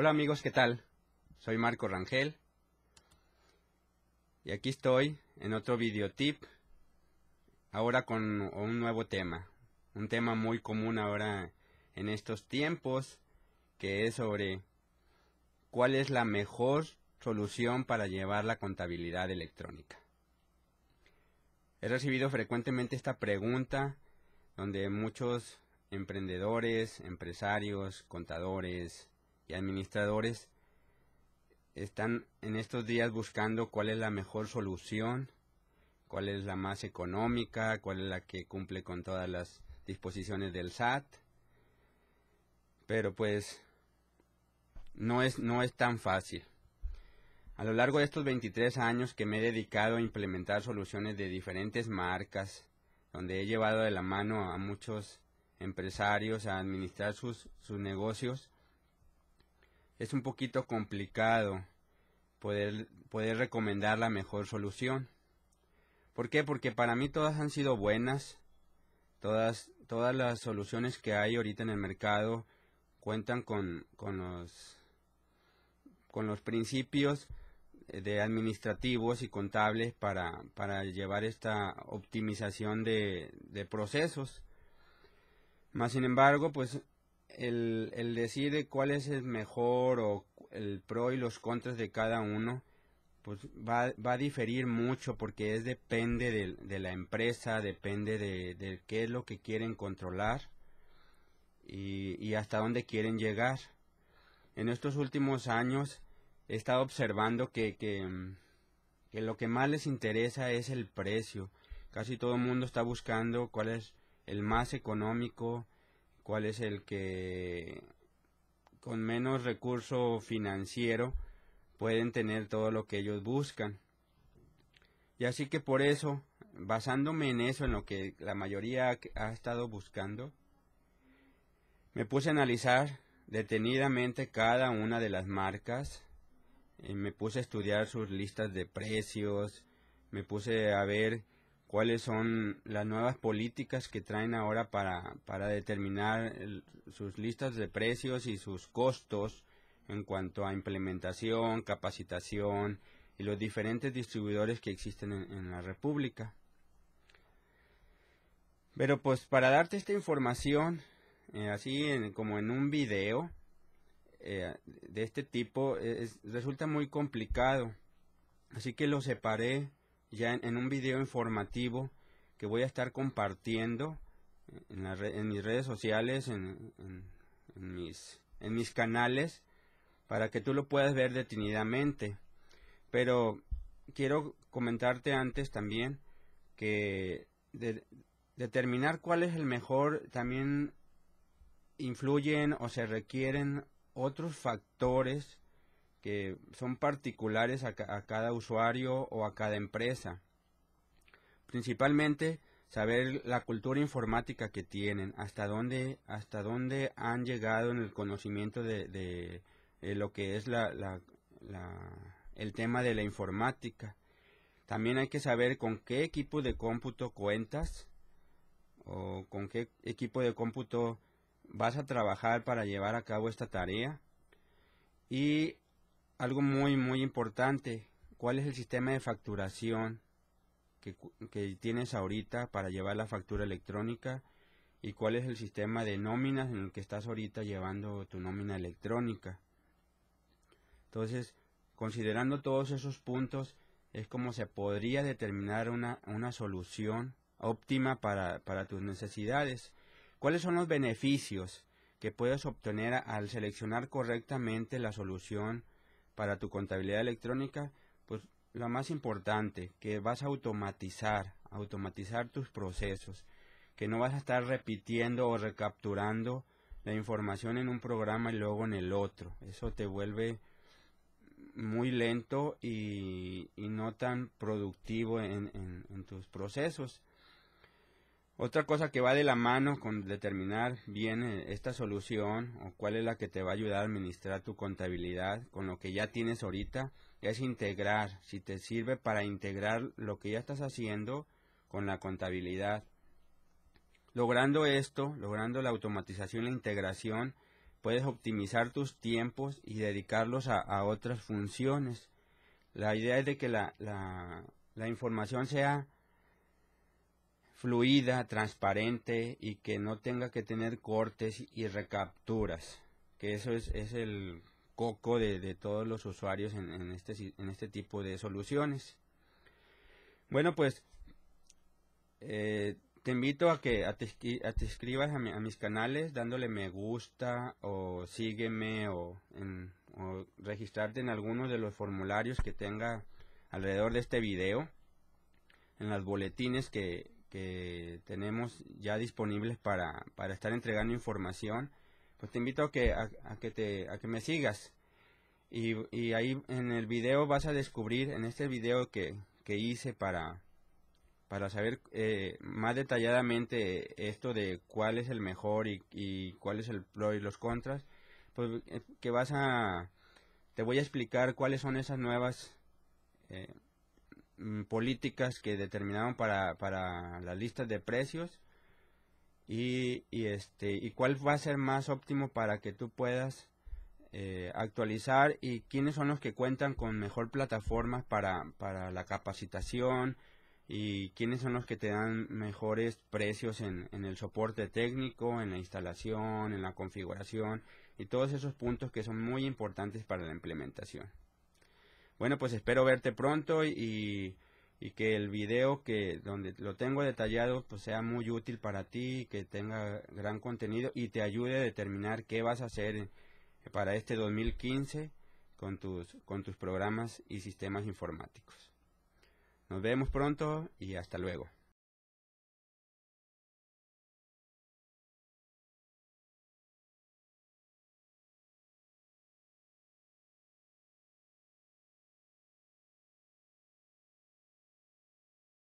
Hola amigos, ¿qué tal? Soy Marco Rangel y aquí estoy en otro videotip, ahora con un nuevo tema, un tema muy común ahora en estos tiempos, que es sobre cuál es la mejor solución para llevar la contabilidad electrónica. He recibido frecuentemente esta pregunta donde muchos emprendedores, empresarios, contadores, y administradores están en estos días buscando cuál es la mejor solución, cuál es la más económica, cuál es la que cumple con todas las disposiciones del SAT. Pero pues no es, no es tan fácil. A lo largo de estos 23 años que me he dedicado a implementar soluciones de diferentes marcas, donde he llevado de la mano a muchos empresarios a administrar sus, sus negocios, es un poquito complicado poder, poder recomendar la mejor solución. ¿Por qué? Porque para mí todas han sido buenas. Todas, todas las soluciones que hay ahorita en el mercado cuentan con, los con los principios de administrativos y contables para, llevar esta optimización de, de, procesos. Más sin embargo, pues el, el decir cuál es el mejor o el pro y los contras de cada uno, pues va, va a diferir mucho porque es depende de, la empresa, depende de, qué es lo que quieren controlar y, hasta dónde quieren llegar. En estos últimos años he estado observando que, que lo que más les interesa es el precio. Casi todo el mundo está buscando cuál es el más económico, cuál es el que con menos recurso financiero pueden tener todo lo que ellos buscan. Y así que por eso, basándome en eso, en lo que la mayoría ha estado buscando, me puse a analizar detenidamente cada una de las marcas, eh, me puse a estudiar sus listas de precios, me puse a ver cuáles son las nuevas políticas que traen ahora para, para determinar sus listas de precios y sus costos en cuanto a implementación, capacitación y los diferentes distribuidores que existen en, la República. Pero pues para darte esta información, eh, así como en un video eh, de este tipo, resulta muy complicado. Así que lo separé ya en, un video informativo que voy a estar compartiendo eh, en, mis redes sociales, en, mis, en mis canales, para que tú lo puedas ver detenidamente. Pero quiero comentarte antes también que de, determinar cuál es el mejor también influyen o se requieren otros factores que son particulares a, cada usuario o a cada empresa. Principalmente saber la cultura informática que tienen, hasta dónde, hasta dónde han llegado en el conocimiento de, lo que es el tema de la informática. También hay que saber con qué equipo de cómputo cuentas o con qué equipo de cómputo vas a trabajar para llevar a cabo esta tarea. Y algo muy, muy importante. ¿Cuál es el sistema de facturación que, tienes ahorita para llevar la factura electrónica? ¿Y cuál es el sistema de nóminas en el que estás ahorita llevando tu nómina electrónica? Entonces, considerando todos esos puntos, es como se podría determinar una, solución óptima para, para tus necesidades. ¿Cuáles son los beneficios que puedes obtener al seleccionar correctamente la solución para tu contabilidad electrónica, pues lo más importante, que vas a automatizar, automatizar tus procesos, que no vas a estar repitiendo o recapturando la información en un programa y luego en el otro. Eso te vuelve muy lento y, no tan productivo en tus procesos. Otra cosa que va de la mano con determinar bien eh, esta solución o cuál es la que te va a ayudar a administrar tu contabilidad con lo que ya tienes ahorita es integrar, si te sirve para integrar lo que ya estás haciendo con la contabilidad. Logrando esto, logrando la automatización, la integración, puedes optimizar tus tiempos y dedicarlos a, otras funciones. La idea es de que la información sea fluida, transparente y que no tenga que tener cortes y recapturas, que eso es, el coco de, todos los usuarios este en, este, tipo de soluciones. Bueno, pues eh, te invito a que te, a escribas a, mis canales dándole me gusta o sígueme o, registrarte en alguno de los formularios que tenga alrededor de este video, en las boletines que, que tenemos ya disponibles para, estar entregando información, pues te invito a que, a, que, te, a que me sigas. Y, ahí en el video vas a descubrir, en este video que, hice para, para saber eh, más detalladamente esto de cuál es el mejor y, y cuál es el pro y los contras, pues eh, que vas a, te voy a explicar cuáles son esas nuevas eh, Mm, políticas que determinaron para, la lista de precios y, este, y, cuál va a ser más óptimo para que tú puedas eh, actualizar y quiénes son los que cuentan con mejor plataforma para, para la capacitación y quiénes son los que te dan mejores precios en, en, el soporte técnico, en la instalación, en la configuración y todos esos puntos que son muy importantes para la implementación. Bueno, pues espero verte pronto y, que el video que donde lo tengo detallado pues sea muy útil para ti, que tenga gran contenido y te ayude a determinar qué vas a hacer para este 2015 con tus, con tus programas y sistemas informáticos. Nos vemos pronto y hasta luego.